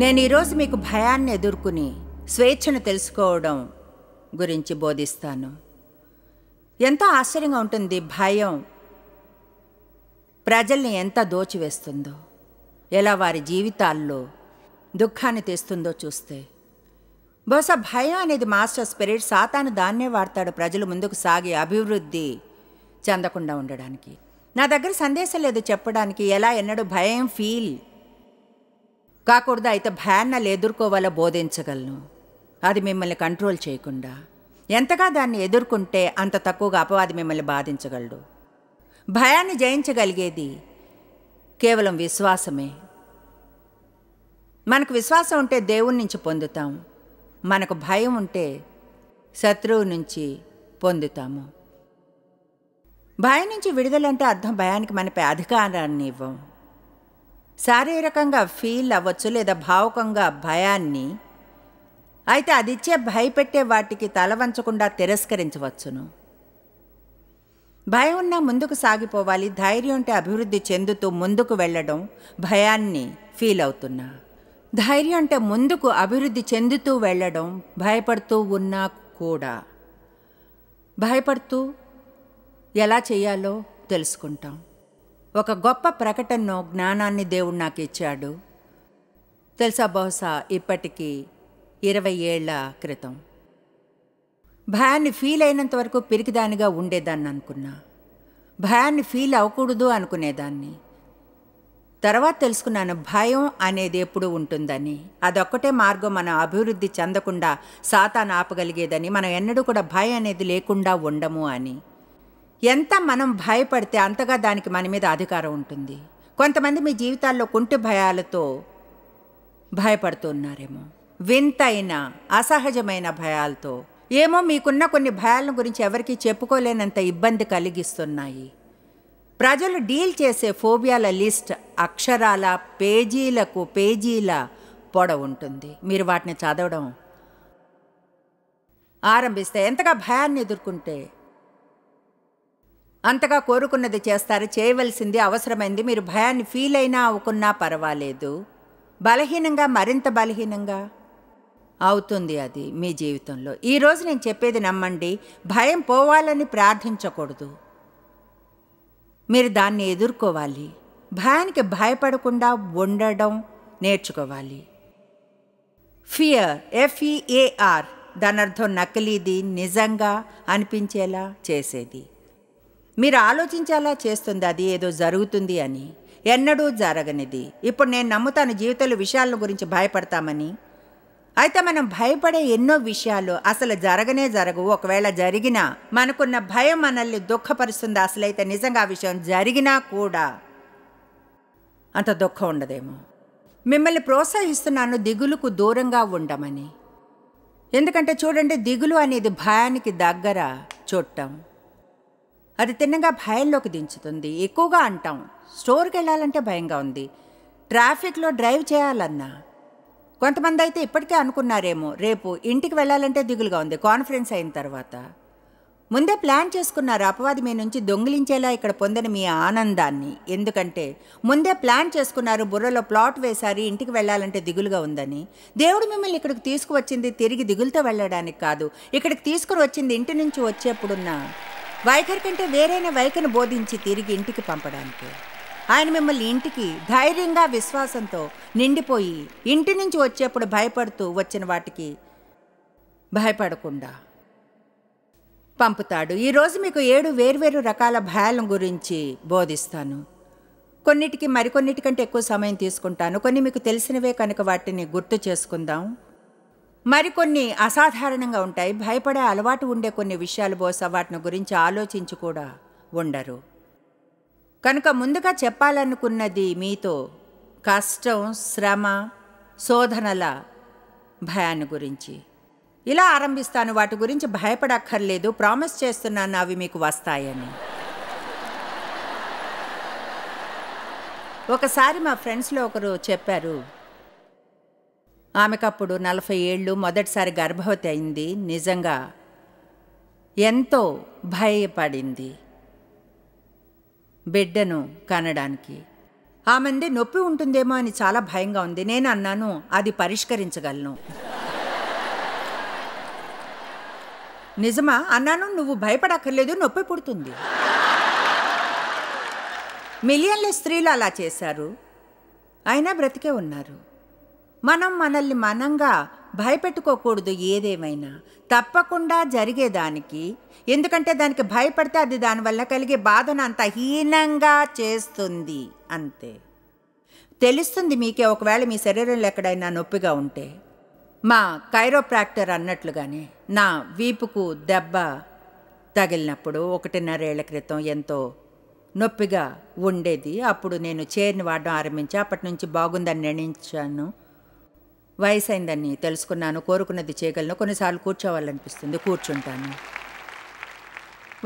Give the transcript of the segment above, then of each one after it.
నేను ఈరోజు మీకు భయాన్ని ఎదుర్కొని స్వేచ్ఛను తెలుసుకోవడం గురించి బోధిస్తాను ఎంతో ఆశ్చర్యంగా ఉంటుంది భయం ప్రజల్ని ఎంత దోచివేస్తుందో ఎలా వారి జీవితాల్లో దుఃఖాన్ని తెస్తుందో చూస్తే బహుశా భయం అనేది మాస్టర్ స్పిరిట్ సాతాను దాన్నే వాడతాడు ప్రజలు ముందుకు సాగి అభివృద్ధి చెందకుండా ఉండడానికి నా దగ్గర సందేశం లేదు చెప్పడానికి ఎలా ఎన్నడూ భయం ఫీల్ కాకూడదు అయితే భయాన్నలు ఎదుర్కోవాలో బోధించగలను అది మిమ్మల్ని కంట్రోల్ చేయకుండా ఎంతగా దాన్ని ఎదుర్కొంటే అంత తక్కువగా అపవాది మిమ్మల్ని బాధించగలడు భయాన్ని జయించగలిగేది కేవలం విశ్వాసమే మనకు విశ్వాసం ఉంటే దేవుని నుంచి పొందుతాం మనకు భయం ఉంటే శత్రువు నుంచి పొందుతాము భయం నుంచి విడుదలంటే అర్థం భయానికి మనపై అధికారాన్ని ఇవ్వం శారీరకంగా ఫీల్ అవ్వచ్చు లేదా భావకంగా భయాన్ని అయితే అదిచ్చే భయపెట్టే వాటికి తలవంచకుండా తిరస్కరించవచ్చును భయం ఉన్నా ముందుకు సాగిపోవాలి ధైర్యం ఉంటే అభివృద్ధి చెందుతూ ముందుకు వెళ్ళడం భయాన్ని ఫీల్ అవుతున్నా ధైర్యం అంటే ముందుకు అభివృద్ధి చెందుతూ వెళ్ళడం భయపడుతూ ఉన్నా కూడా భయపడుతూ ఎలా చేయాలో తెలుసుకుంటాం ఒక గొప్ప ప్రకటనను జ్ఞానాన్ని దేవుడు నాకు ఇచ్చాడు తెలుసా బహుశా ఇప్పటికీ ఇరవై ఏళ్ల క్రితం భయాన్ని ఫీల్ అయినంత వరకు పిరికిదానిగా ఉండేదాన్ని అనుకున్నా భయాన్ని ఫీల్ అవ్వకూడదు అనుకునేదాన్ని తర్వాత తెలుసుకున్నాను భయం అనేది ఎప్పుడు ఉంటుందని అదొక్కటే మార్గం మనం అభివృద్ధి చెందకుండా సాతాను ఆపగలిగేదని మనం ఎన్నడూ కూడా భయం అనేది లేకుండా ఉండము అని ఎంత మనం భయపడితే అంతగా దానికి మన మీద అధికారం ఉంటుంది కొంతమంది మీ జీవితాల్లో కుంటి భయాలతో భయపడుతున్నారేమో వింతైన అసహజమైన భయాలతో ఏమో మీకున్న కొన్ని భయాలను గురించి ఎవరికీ చెప్పుకోలేనంత ఇబ్బంది కలిగిస్తున్నాయి ప్రజలు డీల్ చేసే ఫోబియాల లిస్ట్ అక్షరాల పేజీలకు పేజీల పొడ ఉంటుంది మీరు వాటిని చదవడం ఆరంభిస్తే ఎంతగా భయాన్ని ఎదుర్కొంటే అంతగా కోరుకున్నది చేస్తారు చేయవలసింది అవసరమైంది మీరు భయాన్ని ఫీల్ అయినా అవ్వకున్నా పర్వాలేదు బలహీనంగా మరింత బలహీనంగా అవుతుంది అది మీ జీవితంలో ఈరోజు నేను చెప్పేది నమ్మండి భయం పోవాలని ప్రార్థించకూడదు మీరు దాన్ని ఎదుర్కోవాలి భయానికి భయపడకుండా ఉండడం నేర్చుకోవాలి ఫియర్ ఎఫ్ఈఏఆర్ e దాని అర్థం నకిలీది నిజంగా అనిపించేలా చేసేది మీరు ఆలోచించేలా చేస్తుంది అది ఏదో జరుగుతుంది అని ఎన్నడూ జరగనిది ఇప్పుడు నేను నమ్ముతాను జీవితంలో విషయాల గురించి భయపడతామని అయితే మనం భయపడే ఎన్నో విషయాలు అసలు జరగనే జరగవు ఒకవేళ జరిగినా మనకున్న భయం మనల్ని దుఃఖపరుస్తుంది అసలైతే నిజంగా ఆ విషయం జరిగినా కూడా అంత దుఃఖం ఉండదేమో మిమ్మల్ని ప్రోత్సహిస్తున్నాను దిగులుకు దూరంగా ఉండమని ఎందుకంటే చూడండి దిగులు అనేది భయానికి దగ్గర చుట్టం అది తిన్నగా భయంలోకి దించుతుంది ఎక్కువగా అంటాం స్టోర్కి వెళ్ళాలంటే భయంగా ఉంది ట్రాఫిక్లో డ్రైవ్ చేయాలన్నా కొంతమంది అయితే ఇప్పటికే అనుకున్నారేమో రేపు ఇంటికి వెళ్ళాలంటే దిగులుగా ఉంది కాన్ఫరెన్స్ అయిన తర్వాత ముందే ప్లాన్ చేసుకున్నారు అపవాది మీ నుంచి దొంగిలించేలా ఇక్కడ పొందిన మీ ఆనందాన్ని ఎందుకంటే ముందే ప్లాన్ చేసుకున్నారు బుర్రలో ప్లాట్ వేశారు ఇంటికి వెళ్ళాలంటే దిగులుగా ఉందని దేవుడు మిమ్మల్ని ఇక్కడికి తీసుకువచ్చింది తిరిగి దిగులుతో వెళ్ళడానికి కాదు ఇక్కడికి తీసుకుని వచ్చింది ఇంటి నుంచి వచ్చేప్పుడున్న వైఖరి కంటే వేరైన వైఖరిని బోధించి తిరిగి ఇంటికి పంపడానికి ఆయన మిమ్మల్ని ఇంటికి ధైర్యంగా విశ్వాసంతో నిండిపోయి ఇంటి నుంచి వచ్చేప్పుడు భయపడుతూ వచ్చిన వాటికి భయపడకుండా పంపుతాడు ఈరోజు మీకు ఏడు వేర్వేరు రకాల భయాల గురించి బోధిస్తాను కొన్నిటికి మరికొన్నిటికంటే ఎక్కువ సమయం తీసుకుంటాను కొన్ని మీకు తెలిసినవే కనుక వాటిని గుర్తు చేసుకుందాం మరికొన్ని అసాధారణంగా ఉంటాయి భయపడే అలవాటు ఉండే కొన్ని విషయాలు బోసా వాటిని గురించి ఆలోచించి కూడా ఉండరు కనుక ముందుగా చెప్పాలనుకున్నది మీతో కష్టం శ్రమ శోధనల భయాన్ని గురించి ఇలా ఆరంభిస్తాను వాటి గురించి భయపడక్కర్లేదు ప్రామిస్ చేస్తున్నాను అవి మీకు వస్తాయని ఒకసారి మా ఫ్రెండ్స్లో ఒకరు చెప్పారు ఆమెకప్పుడు నలభై ఏళ్ళు మొదటిసారి గర్భవతి అయింది నిజంగా ఎంతో భయపడింది బిడ్డను కనడానికి ఆమెంది నొప్పి ఉంటుందేమో అని చాలా భయంగా ఉంది నేను అన్నాను అది పరిష్కరించగలను నిజమా అన్నాను నువ్వు భయపడక్కర్లేదు నొప్పి పుడుతుంది మిలియన్ల స్త్రీలు అలా చేశారు అయినా బ్రతికే ఉన్నారు మనం మనల్ని మనంగా భయపెట్టుకోకూడదు ఏదేమైనా తప్పకుండా జరిగేదానికి ఎందుకంటే దానికి భయపడితే అది దానివల్ల కలిగే బాధను అంత హీనంగా చేస్తుంది అంతే తెలుస్తుంది మీకే ఒకవేళ మీ శరీరంలో ఎక్కడైనా నొప్పిగా ఉంటే మా కైరోప్రాక్టర్ అన్నట్లుగానే నా వీపుకు దెబ్బ తగిలినప్పుడు ఒకటిన్నరేళ్ల క్రితం ఎంతో నొప్పిగా ఉండేది అప్పుడు నేను చేరిని వాడడం ఆరంభించి అప్పటి నుంచి బాగుందని నిర్ణయించాను వయసు అయిందని తెలుసుకున్నాను కోరుకున్నది చేయగలను కొన్నిసార్లు కూర్చోవాలనిపిస్తుంది కూర్చుంటాను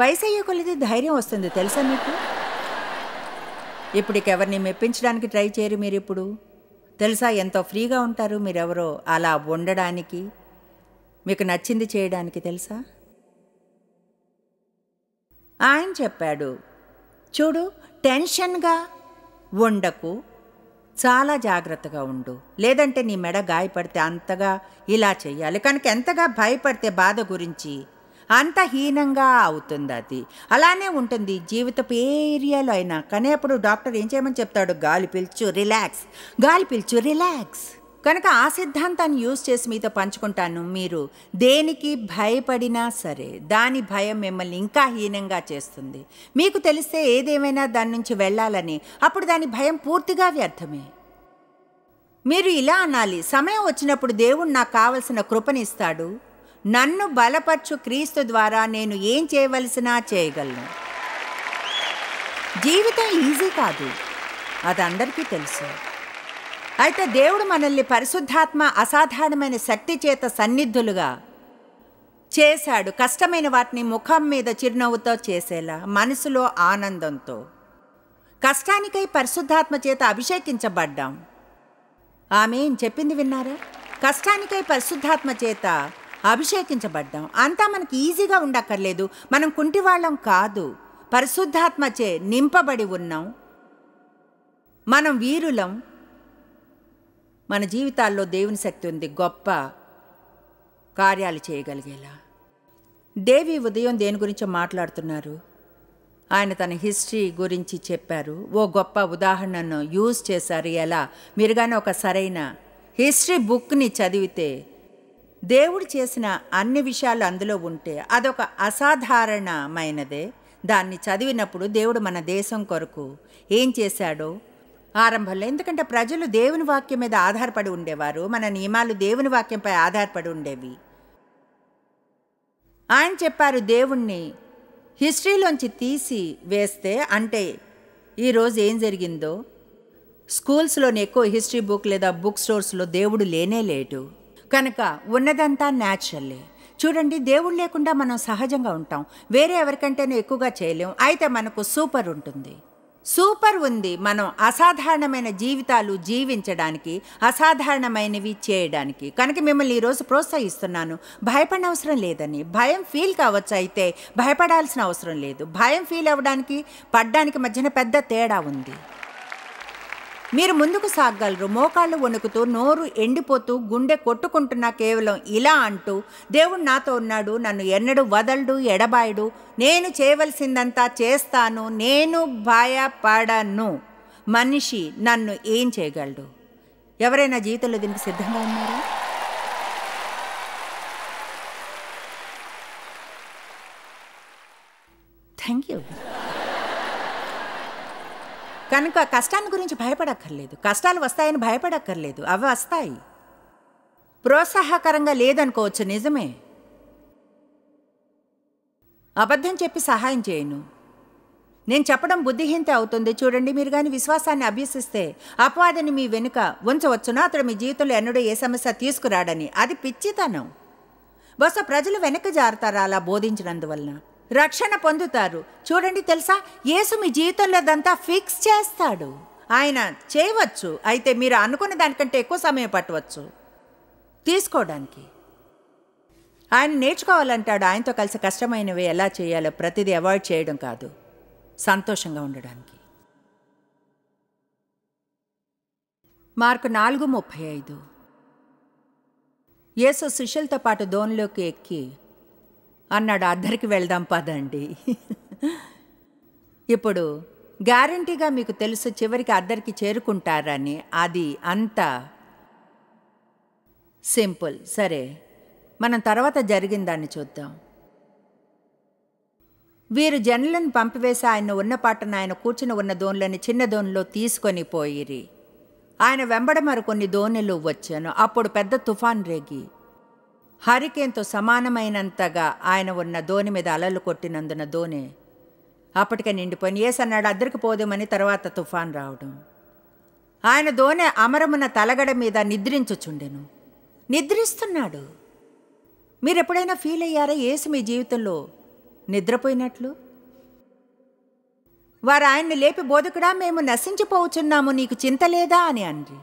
వయసు అయ్యే కొలది ధైర్యం వస్తుంది తెలుసా మీకు ఇప్పటికెవరిని మెప్పించడానికి ట్రై చేయరు మీరు ఇప్పుడు తెలుసా ఎంతో ఫ్రీగా ఉంటారు మీరెవరో అలా ఉండడానికి మీకు నచ్చింది చేయడానికి తెలుసా ఆయన చెప్పాడు చూడు టెన్షన్గా ఉండకు చాలా జాగ్రత్తగా ఉండు లేదంటే నీ మెడ గాయపడితే అంతగా ఇలా చేయాలి కనుక ఎంతగా భయపడితే బాధ గురించి అంత హీనంగా అవుతుంది అది అలానే ఉంటుంది జీవితపు ఏ ఏరియాలో అయినా కానీ అప్పుడు డాక్టర్ ఏం చేయమని చెప్తాడు గాలి పిలుచు రిలాక్స్ గాలి పిలుచు రిలాక్స్ కనుక ఆ సిద్ధాంతాన్ని యూజ్ చేసి మీతో పంచుకుంటాను మీరు దేనికి భయపడినా సరే దాని భయం మిమ్మల్ని ఇంకా హీనంగా చేస్తుంది మీకు తెలిస్తే ఏదేమైనా దాని నుంచి వెళ్ళాలని అప్పుడు దాని భయం పూర్తిగా వ్యర్థమే మీరు ఇలా అనాలి సమయం వచ్చినప్పుడు దేవుడు నాకు కావలసిన కృపనిస్తాడు నన్ను బలపరచు క్రీస్తు ద్వారా నేను ఏం చేయవలసినా చేయగలను జీవితం ఈజీ కాదు అది అందరికీ తెలుసు అయితే దేవుడు మనల్ని పరిశుద్ధాత్మ అసాధారణమైన శక్తి చేత సన్నిధులుగా చేశాడు కష్టమైన వాటిని ముఖం మీద చిరునవ్వుతో చేసేలా మనసులో ఆనందంతో కష్టానికై పరిశుద్ధాత్మ చేత అభిషేకించబడ్డాం ఆమె చెప్పింది విన్నారా కష్టానికై పరిశుద్ధాత్మ చేత అభిషేకించబడ్డాం అంతా మనకి ఈజీగా ఉండక్కర్లేదు మనం కుంటివాళ్ళం కాదు పరిశుద్ధాత్మచే నింపబడి ఉన్నాం మనం వీరులం మన జీవితాల్లో దేవుని శక్తి ఉంది గొప్ప కార్యాలు చేయగలిగేలా దేవి ఉదయం దేని గురించో మాట్లాడుతున్నారు ఆయన తన హిస్టరీ గురించి చెప్పారు ఓ గొప్ప ఉదాహరణను యూజ్ చేశారు ఎలా మీరు కానీ ఒక సరైన హిస్టరీ బుక్ని చదివితే దేవుడు చేసిన అన్ని విషయాలు అందులో ఉంటే అదొక అసాధారణమైనదే దాన్ని చదివినప్పుడు దేవుడు మన దేశం కొరకు ఏం చేశాడో ఆరంభంలో ఎందుకంటే ప్రజలు దేవుని వాక్యం మీద ఆధారపడి ఉండేవారు మన నియమాలు దేవుని వాక్యంపై ఆధారపడి ఉండేవి ఆయన చెప్పారు దేవుణ్ణి హిస్టరీలోంచి తీసి వేస్తే అంటే ఈరోజు ఏం జరిగిందో స్కూల్స్లోని ఎక్కువ హిస్టరీ బుక్ లేదా బుక్ స్టోర్స్లో దేవుడు లేనే లేడు కనుక ఉన్నదంతా న్యాచురల్లే చూడండి దేవుడు లేకుండా మనం సహజంగా ఉంటాం వేరే ఎవరికంటేనే ఎక్కువగా చేయలేం అయితే మనకు సూపర్ ఉంటుంది సూపర్ ఉంది మనం అసాధారణమైన జీవితాలు జీవించడానికి అసాధారణమైనవి చేయడానికి కనుక మిమ్మల్ని ఈరోజు ప్రోత్సహిస్తున్నాను భయపడనవసరం లేదని భయం ఫీల్ కావచ్చు అయితే భయపడాల్సిన అవసరం లేదు భయం ఫీల్ అవ్వడానికి పడ్డానికి మధ్యన పెద్ద తేడా ఉంది మీరు ముందుకు సాగగలరు మోకాళ్ళు వణుకుతూ నోరు ఎండిపోతూ గుండె కొట్టుకుంటున్నా కేవలం ఇలా అంటూ దేవుడు నాతో ఉన్నాడు నన్ను ఎన్నడు వదలడు ఎడబాయడు నేను చేయవలసిందంతా చేస్తాను నేను భయపడను మనిషి నన్ను ఏం చేయగలడు ఎవరైనా జీవితంలో దీనికి సిద్ధంగా ఉన్నారా కనుక కష్టాన్ని గురించి భయపడక్కర్లేదు కష్టాలు వస్తాయని భయపడక్కర్లేదు అవి వస్తాయి ప్రోత్సాహకరంగా లేదనుకోవచ్చు నిజమే అబద్ధం చెప్పి సహాయం చేయను నేను చెప్పడం బుద్ధిహీనత అవుతుంది చూడండి మీరు కానీ విశ్వాసాన్ని అభ్యసిస్తే అపవాదిని మీ వెనుక ఉంచవచ్చునా అతడు మీ జీవితంలో ఎన్నడూ ఏ సమస్య తీసుకురాడని అది పిచ్చితనం బహుశా ప్రజలు వెనక్కి జారుతారా అలా బోధించినందువలన రక్షణ పొందుతారు చూడండి తెలుసా యేసు మీ జీవితంలో అదంతా ఫిక్స్ చేస్తాడు ఆయన చేయవచ్చు అయితే మీరు అనుకున్న దానికంటే ఎక్కువ సమయం పట్టవచ్చు తీసుకోవడానికి ఆయన నేర్చుకోవాలంటాడు ఆయనతో కలిసి కష్టమైనవి ఎలా చేయాలో ప్రతిదీ అవాయిడ్ చేయడం కాదు సంతోషంగా ఉండడానికి మార్కు నాలుగు ముప్పై ఐదు యేసు శిష్యులతో పాటు దోనిలోకి ఎక్కి అన్నాడు అద్దరికి వెళ్దాం పదండి ఇప్పుడు గ్యారంటీగా మీకు తెలుసు చివరికి అద్దరికి చేరుకుంటారని అది అంత సింపుల్ సరే మనం తర్వాత జరిగిందాన్ని చూద్దాం వీరు జనులను పంపివేసి ఆయన ఉన్న పాటను ఆయన కూర్చుని ఉన్న దోన్లని చిన్న దోన్లో తీసుకొని పోయిరి ఆయన వెంబడ మరికొన్ని దోణిలు వచ్చాను అప్పుడు పెద్ద తుఫాన్ రేగి హరికేన్తో సమానమైనంతగా ఆయన ఉన్న ధోని మీద అలలు కొట్టినందున ధోని అప్పటికే నిండిపోయిన ఏసు అన్నాడు అద్దరికి పోదేమని తర్వాత తుఫాన్ రావడం ఆయన ధోని అమరమున తలగడ మీద నిద్రించుచుండెను నిద్రిస్తున్నాడు మీరు ఎప్పుడైనా ఫీల్ అయ్యారా ఏసు మీ జీవితంలో నిద్రపోయినట్లు వారు ఆయన్ని లేపి బోధకుడా మేము నశించిపోవచ్చున్నాము నీకు చింత లేదా అని అంది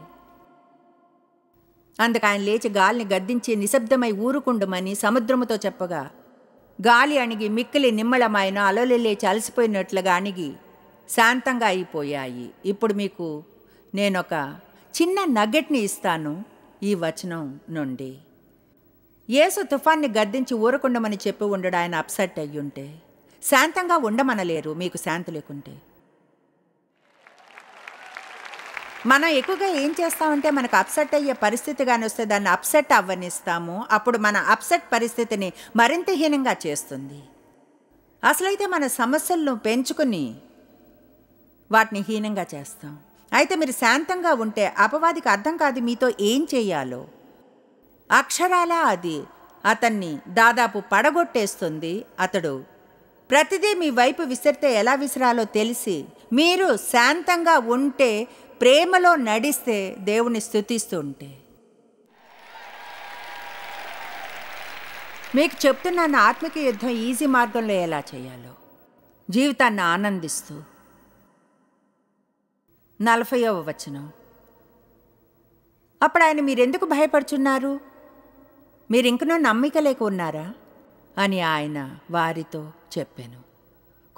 అందుకాయన లేచి గాలిని గద్దించి నిశ్శబ్దమై ఊరుకుండమని సముద్రముతో చెప్పగా గాలి అణిగి మిక్కిలి నిమ్మలమాయన అలలు లేచి అలసిపోయినట్లుగా అణిగి శాంతంగా అయిపోయాయి ఇప్పుడు మీకు నేనొక చిన్న నగ్గెట్ని ఇస్తాను ఈ వచనం నుండి ఏసు తుఫాన్ని గద్దించి ఊరకుండమని చెప్పి ఉండడు ఆయన అప్సెట్ అయ్యుంటే శాంతంగా ఉండమనలేరు మీకు శాంతి లేకుంటే మనం ఎక్కువగా ఏం చేస్తామంటే మనకు అప్సెట్ అయ్యే పరిస్థితి కానీ వస్తే దాన్ని అప్సెట్ అవ్వనిస్తాము అప్పుడు మన అప్సెట్ పరిస్థితిని మరింత హీనంగా చేస్తుంది అసలైతే మన సమస్యలను పెంచుకుని వాటిని హీనంగా చేస్తాం అయితే మీరు శాంతంగా ఉంటే అపవాదికి అర్థం కాదు మీతో ఏం చేయాలో అక్షరాలా అది అతన్ని దాదాపు పడగొట్టేస్తుంది అతడు ప్రతిదీ మీ వైపు విసిరితే ఎలా విసిరాలో తెలిసి మీరు శాంతంగా ఉంటే ప్రేమలో నడిస్తే దేవుని స్థుతిస్తుంటే మీకు చెప్తున్నాను ఆత్మిక యుద్ధం ఈజీ మార్గంలో ఎలా చేయాలో జీవితాన్ని ఆనందిస్తూ నలభైవ వచనం అప్పుడు ఆయన మీరెందుకు భయపడుచున్నారు మీరు ఇంకనో నమ్మిక లేక ఉన్నారా అని ఆయన వారితో చెప్పాను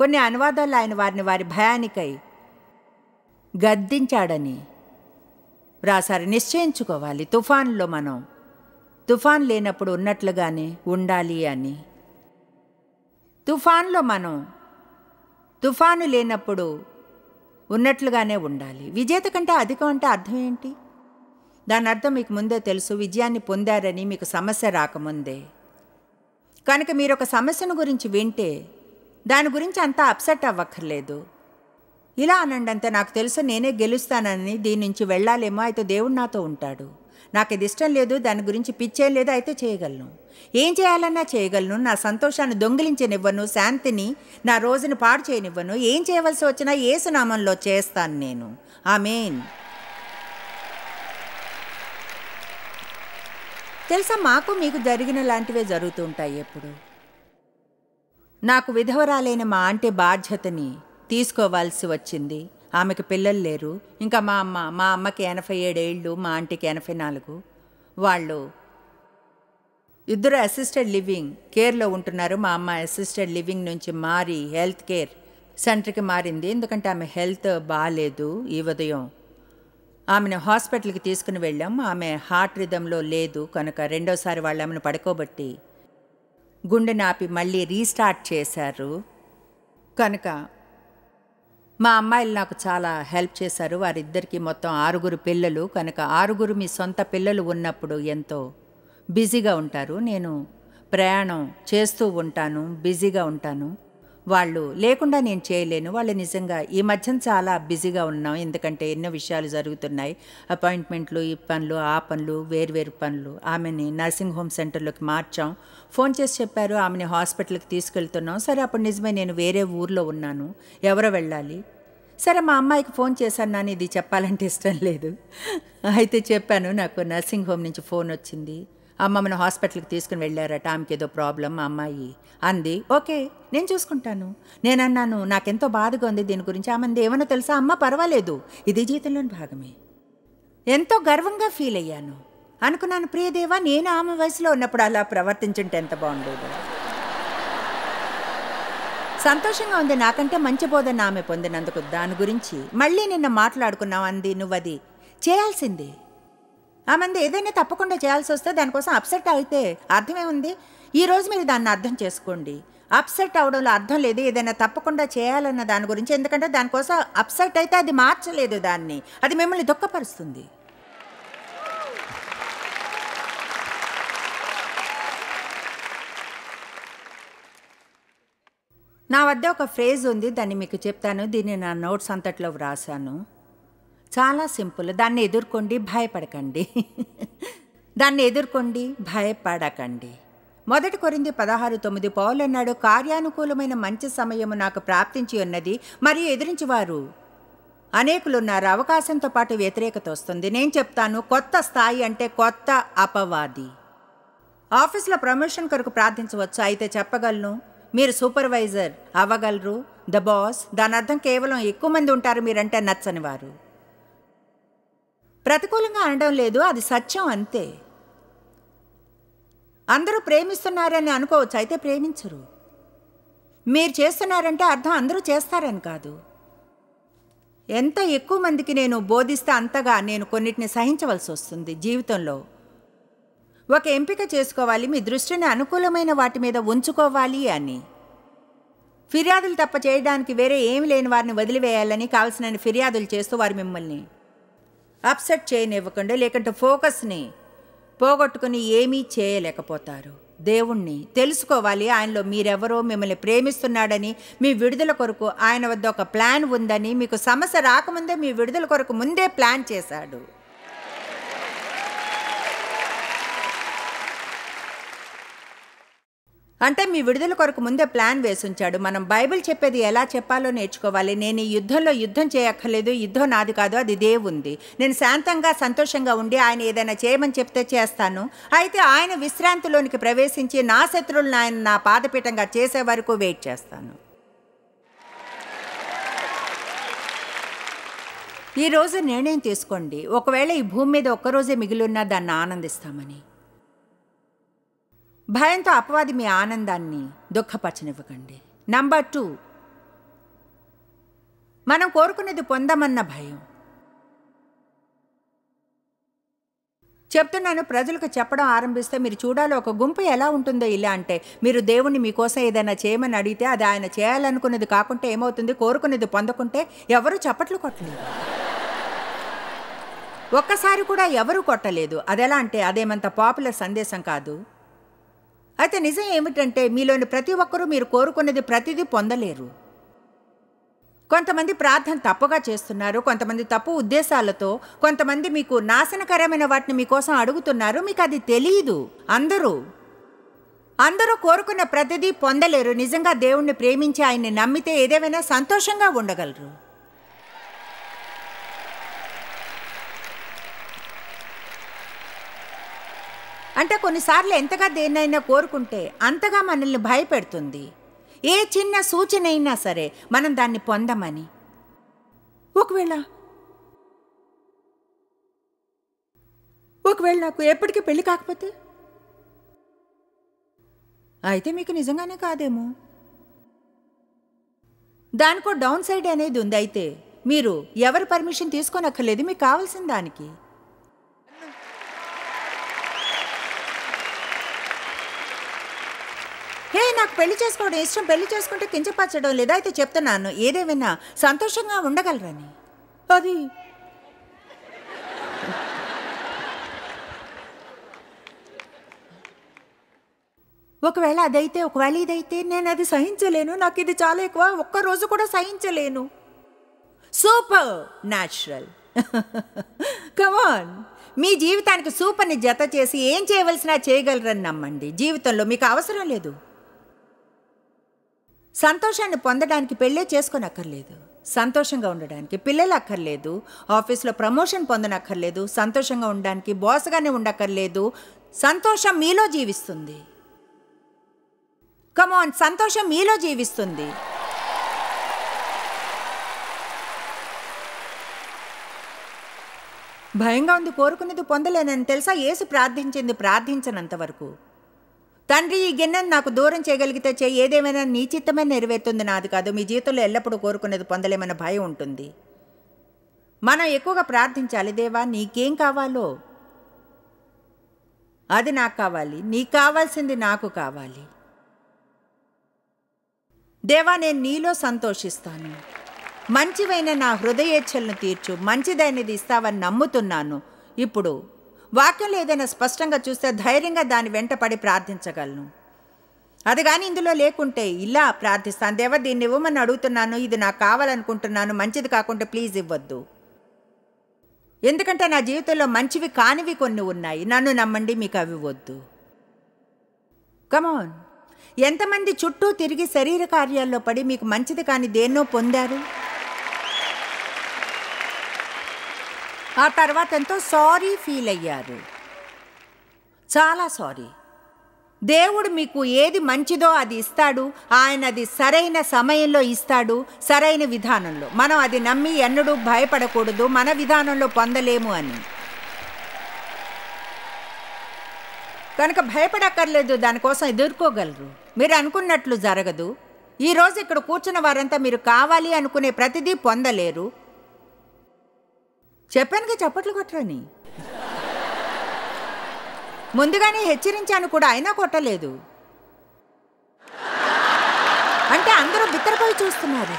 కొన్ని అనువాదాలు ఆయన వారిని వారి భయానికై గద్దించాడని రాసారి నిశ్చయించుకోవాలి తుఫాన్లో మనం తుఫాన్ లేనప్పుడు ఉన్నట్లుగానే ఉండాలి అని తుఫాన్లో మనం తుఫాను లేనప్పుడు ఉన్నట్లుగానే ఉండాలి విజేత కంటే అధికం అంటే అర్థం ఏంటి దాని అర్థం మీకు ముందే తెలుసు విజయాన్ని పొందారని మీకు సమస్య రాకముందే కనుక మీరు ఒక సమస్యను గురించి వింటే దాని గురించి అంత అప్సెట్ అవ్వక్కర్లేదు ఇలా అనండంతే నాకు తెలుసు నేనే గెలుస్తానని దీని నుంచి వెళ్ళాలేమో అయితే దేవుడు నాతో ఉంటాడు నాకు ఇది ఇష్టం లేదు దాని గురించి పిచ్చేం లేదు అయితే చేయగలను ఏం చేయాలన్నా చేయగలను నా సంతోషాన్ని దొంగిలించనివ్వను శాంతిని నా రోజుని పాడు చేయనివ్వను ఏం చేయవలసి వచ్చినా ఏసునామంలో చేస్తాను నేను ఆ మెయిన్ తెలుసా మాకు మీకు జరిగిన లాంటివే జరుగుతూ ఉంటాయి ఎప్పుడు నాకు విధవరాలైన మా ఆంటీ బాధ్యతని తీసుకోవాల్సి వచ్చింది ఆమెకు పిల్లలు లేరు ఇంకా మా అమ్మ మా అమ్మకి ఎనభై ఏడేళ్ళు మా ఆంటీకి ఎనభై నాలుగు వాళ్ళు ఇద్దరు అసిస్టెడ్ లివింగ్ కేర్లో ఉంటున్నారు మా అమ్మ అసిస్టెడ్ లివింగ్ నుంచి మారి హెల్త్ కేర్ సెంటర్కి మారింది ఎందుకంటే ఆమె హెల్త్ బాగాలేదు ఈ ఉదయం ఆమెను హాస్పిటల్కి తీసుకుని వెళ్ళాం ఆమె హార్ట్ రిథంలో లేదు కనుక రెండోసారి వాళ్ళు ఆమెను పడుకోబట్టి గుండె నాపి మళ్ళీ రీస్టార్ట్ చేశారు కనుక మా అమ్మాయిలు నాకు చాలా హెల్ప్ చేశారు వారిద్దరికి మొత్తం ఆరుగురు పిల్లలు కనుక ఆరుగురు మీ సొంత పిల్లలు ఉన్నప్పుడు ఎంతో బిజీగా ఉంటారు నేను ప్రయాణం చేస్తూ ఉంటాను బిజీగా ఉంటాను వాళ్ళు లేకుండా నేను చేయలేను వాళ్ళు నిజంగా ఈ మధ్యన చాలా బిజీగా ఉన్నాం ఎందుకంటే ఎన్నో విషయాలు జరుగుతున్నాయి అపాయింట్మెంట్లు ఈ పనులు ఆ పనులు వేరువేరు పనులు ఆమెని నర్సింగ్ హోమ్ సెంటర్లోకి మార్చాం ఫోన్ చేసి చెప్పారు ఆమెని హాస్పిటల్కి తీసుకెళ్తున్నాం సరే అప్పుడు నిజమే నేను వేరే ఊర్లో ఉన్నాను ఎవరో వెళ్ళాలి సరే మా అమ్మాయికి ఫోన్ చేశాను నాని ఇది చెప్పాలంటే ఇష్టం లేదు అయితే చెప్పాను నాకు నర్సింగ్ హోమ్ నుంచి ఫోన్ వచ్చింది అమ్మమ్మను హాస్పిటల్కి తీసుకుని వెళ్ళారట ఆమెకి ఏదో ప్రాబ్లం అమ్మాయి అంది ఓకే నేను చూసుకుంటాను నేనన్నాను నాకెంతో బాధగా ఉంది దీని గురించి ఆమెది ఏమన్నా తెలుసా అమ్మ పర్వాలేదు ఇది జీవితంలోని భాగమే ఎంతో గర్వంగా ఫీల్ అయ్యాను అనుకున్నాను ప్రియదేవా నేను ఆమె వయసులో ఉన్నప్పుడు అలా ప్రవర్తించుంటే ఎంత బాగుండేది సంతోషంగా ఉంది నాకంటే మంచి బోధన ఆమె పొందినందుకు దాని గురించి మళ్ళీ నిన్న మాట్లాడుకున్నావు అంది నువ్వది చేయాల్సిందే ఆ మంది ఏదైనా తప్పకుండా చేయాల్సి వస్తే దానికోసం అప్సెట్ అయితే అర్థమే ఉంది ఈరోజు మీరు దాన్ని అర్థం చేసుకోండి అప్సెట్ అవడంలో అర్థం లేదు ఏదైనా తప్పకుండా చేయాలన్న దాని గురించి ఎందుకంటే దానికోసం అప్సెట్ అయితే అది మార్చలేదు దాన్ని అది మిమ్మల్ని దుఃఖపరుస్తుంది నా వద్ద ఒక ఫ్రేజ్ ఉంది దాన్ని మీకు చెప్తాను దీన్ని నా నోట్స్ అంతట్లో వ్రాసాను చాలా సింపుల్ దాన్ని ఎదుర్కొండి భయపడకండి దాన్ని ఎదుర్కొండి భయపడకండి మొదటి కొరింది పదహారు తొమ్మిది పౌలన్నాడు కార్యానుకూలమైన మంచి సమయము నాకు ప్రాప్తించి ఉన్నది మరియు ఎదిరించేవారు అనేకులున్నారు అవకాశంతో పాటు వ్యతిరేకత వస్తుంది నేను చెప్తాను కొత్త స్థాయి అంటే కొత్త అపవాది ఆఫీస్లో ప్రమోషన్ కొరకు ప్రార్థించవచ్చు అయితే చెప్పగలను మీరు సూపర్వైజర్ అవ్వగలరు ద బాస్ దాని అర్థం కేవలం ఎక్కువ మంది ఉంటారు మీరంటే నచ్చని వారు ప్రతికూలంగా అనడం లేదు అది సత్యం అంతే అందరూ ప్రేమిస్తున్నారని అనుకోవచ్చు అయితే ప్రేమించరు మీరు చేస్తున్నారంటే అర్థం అందరూ చేస్తారని కాదు ఎంత ఎక్కువ మందికి నేను బోధిస్తే అంతగా నేను కొన్నిటిని సహించవలసి వస్తుంది జీవితంలో ఒక ఎంపిక చేసుకోవాలి మీ దృష్టిని అనుకూలమైన వాటి మీద ఉంచుకోవాలి అని ఫిర్యాదులు తప్ప చేయడానికి వేరే ఏమి లేని వారిని వదిలివేయాలని కావలసిన ఫిర్యాదులు చేస్తూ వారు మిమ్మల్ని అప్సెట్ చేయనివ్వకుండా లేకుంటే ఫోకస్ని పోగొట్టుకుని ఏమీ చేయలేకపోతారు దేవుణ్ణి తెలుసుకోవాలి ఆయనలో మీరెవరో మిమ్మల్ని ప్రేమిస్తున్నాడని మీ విడుదల కొరకు ఆయన వద్ద ఒక ప్లాన్ ఉందని మీకు సమస్య రాకముందే మీ విడుదల కొరకు ముందే ప్లాన్ చేశాడు అంటే మీ విడుదల కొరకు ముందే ప్లాన్ వేసుంచాడు మనం బైబిల్ చెప్పేది ఎలా చెప్పాలో నేర్చుకోవాలి నేను ఈ యుద్ధంలో యుద్ధం చేయక్కర్లేదు యుద్ధం నాది కాదు అది దేవుంది నేను శాంతంగా సంతోషంగా ఉండి ఆయన ఏదైనా చేయమని చెప్తే చేస్తాను అయితే ఆయన విశ్రాంతిలోనికి ప్రవేశించి నా శత్రువులను ఆయన నా పాదపీఠంగా చేసే వరకు వెయిట్ చేస్తాను ఈరోజు నిర్ణయం తీసుకోండి ఒకవేళ ఈ భూమి మీద ఒక్కరోజే మిగిలి ఉన్నా దాన్ని ఆనందిస్తామని భయంతో అపవాది మీ ఆనందాన్ని దుఃఖపరచనివ్వకండి నంబర్ టూ మనం కోరుకునేది పొందమన్న భయం చెప్తున్నాను ప్రజలకు చెప్పడం ఆరంభిస్తే మీరు చూడాలి ఒక గుంపు ఎలా ఉంటుందో ఇలా అంటే మీరు దేవుణ్ణి మీకోసం ఏదైనా చేయమని అడిగితే అది ఆయన చేయాలనుకునేది కాకుంటే ఏమవుతుంది కోరుకునేది పొందకుంటే ఎవరు చప్పట్లు కొట్టలేదు ఒక్కసారి కూడా ఎవరు కొట్టలేదు అది ఎలా అంటే అదేమంత పాపులర్ సందేశం కాదు అయితే నిజం ఏమిటంటే మీలోని ప్రతి ఒక్కరూ మీరు కోరుకున్నది ప్రతిదీ పొందలేరు కొంతమంది ప్రార్థన తప్పుగా చేస్తున్నారు కొంతమంది తప్పు ఉద్దేశాలతో కొంతమంది మీకు నాశనకరమైన వాటిని మీకోసం అడుగుతున్నారు మీకు అది తెలియదు అందరూ అందరూ కోరుకున్న ప్రతిదీ పొందలేరు నిజంగా దేవుణ్ణి ప్రేమించి ఆయన్ని నమ్మితే ఏదేమైనా సంతోషంగా ఉండగలరు అంటే కొన్నిసార్లు ఎంతగా దేన్నైనా కోరుకుంటే అంతగా మనల్ని భయపెడుతుంది ఏ చిన్న సూచన అయినా సరే మనం దాన్ని పొందమని ఒకవేళ ఒకవేళ నాకు ఎప్పటికీ పెళ్ళి కాకపోతే అయితే మీకు నిజంగానే కాదేమో దానికో డౌన్ సైడ్ అనేది ఉంది అయితే మీరు ఎవరి పర్మిషన్ తీసుకోనక్కర్లేదు మీకు కావాల్సిన దానికి హే నాకు పెళ్లి చేసుకోవడం ఇష్టం పెళ్లి చేసుకుంటే కించపరచడం లేదా అయితే చెప్తున్నాను ఏదేమైనా సంతోషంగా ఉండగలరని అది ఒకవేళ అదైతే ఒకవేళ ఇదైతే నేను అది సహించలేను నాకు ఇది చాలా ఎక్కువ ఒక్కరోజు కూడా సహించలేను సూపర్ న్యాచురల్ కమాన్ మీ జీవితానికి సూపర్ని జత చేసి ఏం చేయవలసినా చేయగలరని నమ్మండి జీవితంలో మీకు అవసరం లేదు సంతోషాన్ని పొందడానికి పెళ్ళే చేసుకోనక్కర్లేదు సంతోషంగా ఉండడానికి పిల్లలు అక్కర్లేదు ఆఫీస్లో ప్రమోషన్ పొందనక్కర్లేదు సంతోషంగా ఉండడానికి బాస్గానే ఉండక్కర్లేదు సంతోషం మీలో జీవిస్తుంది కమాన్ సంతోషం మీలో జీవిస్తుంది భయంగా ఉంది కోరుకున్నది పొందలేనని తెలుసా ఏసు ప్రార్థించింది ప్రార్థించనంత వరకు తండ్రి ఈ గిన్నెను నాకు దూరం చేయగలిగితే చేయి ఏదేమైనా నీ చిత్తమే నెరవేరుతుంది నాది కాదు మీ జీవితంలో ఎల్లప్పుడూ కోరుకునేది పొందలేమన్న భయం ఉంటుంది మనం ఎక్కువగా ప్రార్థించాలి దేవా నీకేం కావాలో అది నాకు కావాలి నీకు కావాల్సింది నాకు కావాలి దేవా నేను నీలో సంతోషిస్తాను మంచివైన నా హృదయేచ్ఛలను తీర్చు మంచిదైనది ఇస్తావని నమ్ముతున్నాను ఇప్పుడు వాక్యంలో ఏదైనా స్పష్టంగా చూస్తే ధైర్యంగా దాని వెంటపడి ప్రార్థించగలను అది కానీ ఇందులో లేకుంటే ఇలా ప్రార్థిస్తాను దేవ దీన్ని ఇవ్వమని అడుగుతున్నాను ఇది నాకు కావాలనుకుంటున్నాను మంచిది కాకుండా ప్లీజ్ ఇవ్వద్దు ఎందుకంటే నా జీవితంలో మంచివి కానివి కొన్ని ఉన్నాయి నన్ను నమ్మండి మీకు అవి వద్దు కమోన్ ఎంతమంది చుట్టూ తిరిగి శరీర కార్యాల్లో పడి మీకు మంచిది కానీ దేన్నో పొందారు ఆ తర్వాత ఎంతో సారీ ఫీల్ అయ్యారు చాలా సారీ దేవుడు మీకు ఏది మంచిదో అది ఇస్తాడు ఆయన అది సరైన సమయంలో ఇస్తాడు సరైన విధానంలో మనం అది నమ్మి ఎన్నడూ భయపడకూడదు మన విధానంలో పొందలేము అని కనుక భయపడక్కర్లేదు దానికోసం ఎదుర్కోగలరు మీరు అనుకున్నట్లు జరగదు ఈరోజు ఇక్కడ కూర్చున్న వారంతా మీరు కావాలి అనుకునే ప్రతిదీ పొందలేరు చెప్పానుగా చప్పట్లు కొట్టరని ముందుగానే హెచ్చరించాను కూడా అయినా కొట్టలేదు అంటే అందరూ బిత్తరపోయి చూస్తున్నారు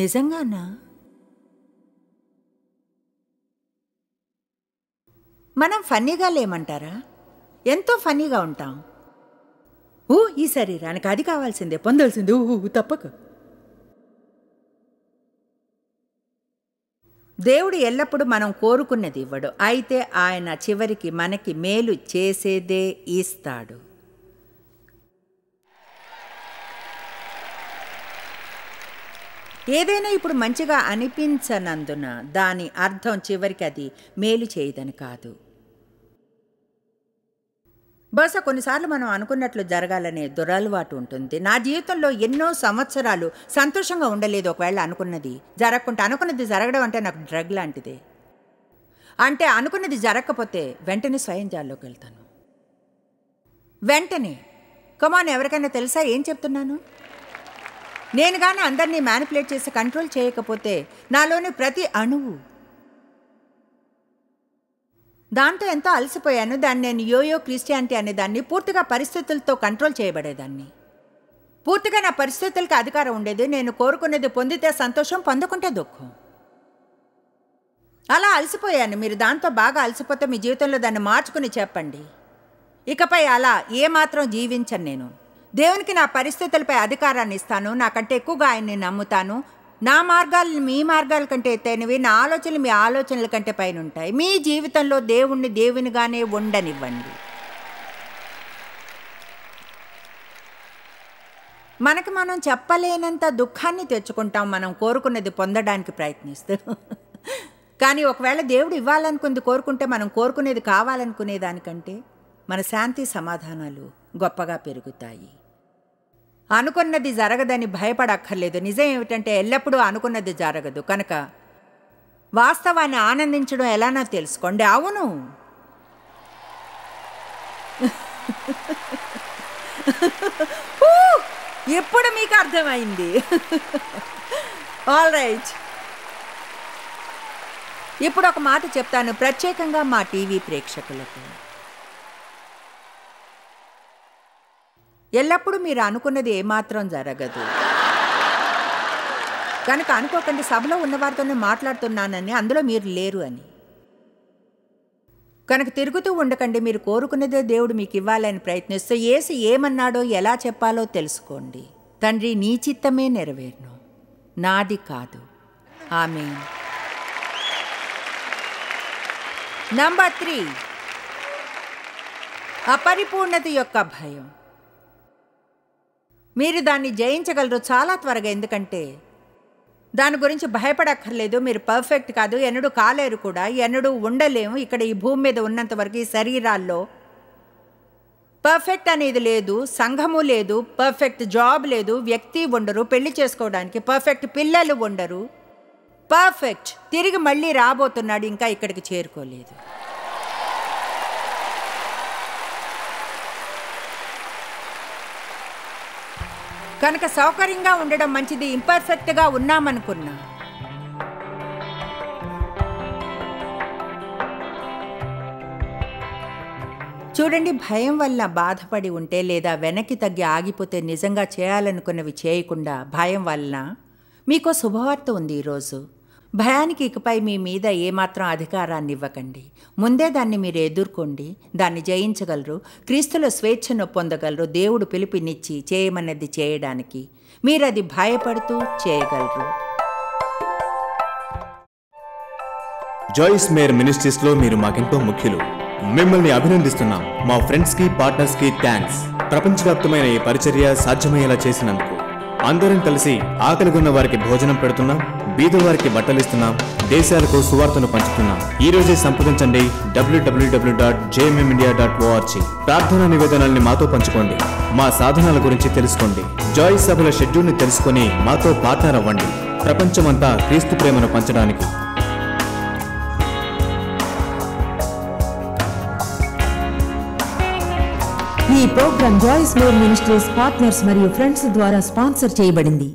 నిజంగానా మనం ఫన్నీగా లేమంటారా ఎంతో ఫన్నీగా ఉంటాం ఊ ఈ శరీరానికి అది కావాల్సిందే పొందాల్సిందే ఊ తప్పక దేవుడు ఎల్లప్పుడూ మనం కోరుకున్నది ఇవ్వడు అయితే ఆయన చివరికి మనకి మేలు చేసేదే ఇస్తాడు ఏదైనా ఇప్పుడు మంచిగా అనిపించనందున దాని అర్థం చివరికి అది మేలు చేయదని కాదు బహుశా కొన్నిసార్లు మనం అనుకున్నట్లు జరగాలనే దురలవాటు ఉంటుంది నా జీవితంలో ఎన్నో సంవత్సరాలు సంతోషంగా ఉండలేదు ఒకవేళ అనుకున్నది జరగకుండా అనుకున్నది జరగడం అంటే నాకు డ్రగ్ లాంటిదే అంటే అనుకున్నది జరగకపోతే వెంటనే స్వయం జాల్లోకి వెళ్తాను వెంటనే కమాన్ ఎవరికైనా తెలుసా ఏం చెప్తున్నాను నేను కానీ అందరినీ మ్యానిపులేట్ చేసి కంట్రోల్ చేయకపోతే నాలోని ప్రతి అణువు దాంతో ఎంతో అలసిపోయాను దాన్ని నేను యోయో క్రిస్టియానిటీ అనే దాన్ని పూర్తిగా పరిస్థితులతో కంట్రోల్ చేయబడేదాన్ని పూర్తిగా నా పరిస్థితులకి అధికారం ఉండేది నేను కోరుకునేది పొందితే సంతోషం పొందుకుంటే దుఃఖం అలా అలసిపోయాను మీరు దాంతో బాగా అలసిపోతే మీ జీవితంలో దాన్ని మార్చుకుని చెప్పండి ఇకపై అలా ఏమాత్రం జీవించను నేను దేవునికి నా పరిస్థితులపై అధికారాన్ని ఇస్తాను నాకంటే ఎక్కువగా ఆయన్ని నమ్ముతాను నా మార్గాలు మీ మార్గాల కంటే ఎత్తైనవి నా ఆలోచనలు మీ ఆలోచనల కంటే పైన ఉంటాయి మీ జీవితంలో దేవుణ్ణి దేవునిగానే ఉండనివ్వండి మనకు మనం చెప్పలేనంత దుఃఖాన్ని తెచ్చుకుంటాం మనం కోరుకున్నది పొందడానికి ప్రయత్నిస్తూ కానీ ఒకవేళ దేవుడు ఇవ్వాలనుకుంది కోరుకుంటే మనం కోరుకునేది కావాలనుకునే దానికంటే మన శాంతి సమాధానాలు గొప్పగా పెరుగుతాయి అనుకున్నది జరగదని భయపడక్కర్లేదు నిజం ఏమిటంటే ఎల్లప్పుడూ అనుకున్నది జరగదు కనుక వాస్తవాన్ని ఆనందించడం ఎలానో తెలుసుకోండి అవును ఎప్పుడు మీకు అర్థమైంది ఆల్ రైట్ ఇప్పుడు ఒక మాట చెప్తాను ప్రత్యేకంగా మా టీవీ ప్రేక్షకులకు ఎల్లప్పుడూ మీరు అనుకున్నది ఏమాత్రం జరగదు కనుక అనుకోకండి సభలో ఉన్నవారితోనే మాట్లాడుతున్నానని అందులో మీరు లేరు అని కనుక తిరుగుతూ ఉండకండి మీరు కోరుకునేదే దేవుడు మీకు ఇవ్వాలని ప్రయత్నిస్తే ఏసి ఏమన్నాడో ఎలా చెప్పాలో తెలుసుకోండి తండ్రి నీ చిత్తమే నెరవేరును నాది కాదు ఆమె నంబర్ త్రీ అపరిపూర్ణత యొక్క భయం మీరు దాన్ని జయించగలరు చాలా త్వరగా ఎందుకంటే దాని గురించి భయపడక్కర్లేదు మీరు పర్ఫెక్ట్ కాదు ఎన్నడూ కాలేరు కూడా ఎన్నడూ ఉండలేము ఇక్కడ ఈ భూమి మీద ఉన్నంత వరకు ఈ శరీరాల్లో పర్ఫెక్ట్ అనేది లేదు సంఘము లేదు పర్ఫెక్ట్ జాబ్ లేదు వ్యక్తి ఉండరు పెళ్లి చేసుకోవడానికి పర్ఫెక్ట్ పిల్లలు ఉండరు పర్ఫెక్ట్ తిరిగి మళ్ళీ రాబోతున్నాడు ఇంకా ఇక్కడికి చేరుకోలేదు కనుక సౌకర్యంగా ఉండడం మంచిది ఇంపర్ఫెక్ట్గా ఉన్నామనుకున్నా చూడండి భయం వల్ల బాధపడి ఉంటే లేదా వెనక్కి తగ్గి ఆగిపోతే నిజంగా చేయాలనుకున్నవి చేయకుండా భయం వలన మీకో శుభవార్త ఉంది ఈరోజు భయానికి ఇకపై మీ మీద ఏమాత్రం అధికారాన్ని ఇవ్వకండి ముందే దాన్ని మీరు ఎదుర్కోండి దాన్ని జయించగలరు క్రీస్తుల స్వేచ్ఛను పొందగలరు దేవుడు పిలుపునిచ్చి చేయమన్నది చేయడానికి మీరు అది భయపడుతూ చేయగలరు జాయిస్ మేర్ మినిస్ట్రీస్లో మీరు మాకెంతో ముఖ్యులు మిమ్మల్ని అభినందిస్తున్నాం మా ఫ్రెండ్స్కి పార్ట్నర్స్కి థ్యాంక్స్ ప్రపంచవ్యాప్తమైన ఈ పరిచర్య సాధ్యమయ్యేలా చేసినందుకు అందరం కలిసి ఆకలిగొన్న వారికి భోజనం పెడుతున్నాం బీదవారికి బట్టలిస్తున్నాం దేశాలకు సువార్తను పంచుతున్నాం ఈ రోజే సంప్రదించండి డబ్ల్యూడబ్ల్యూడబ్ల్యూ ఇండియా డాట్ ప్రార్థనా నివేదనల్ని మాతో పంచుకోండి మా సాధనాల గురించి తెలుసుకోండి జాయి సభల షెడ్యూల్ని తెలుసుకొని మాతో పార్ట్నర్ అవ్వండి ప్రపంచమంతా క్రీస్తు ప్రేమను పంచడానికి ఈ ప్రోగ్రాం జాయిస్ లో మినిస్ట్రీస్ పార్ట్నర్స్ మరియు ఫ్రెండ్స్ ద్వారా స్పాన్సర్ చేయబడింది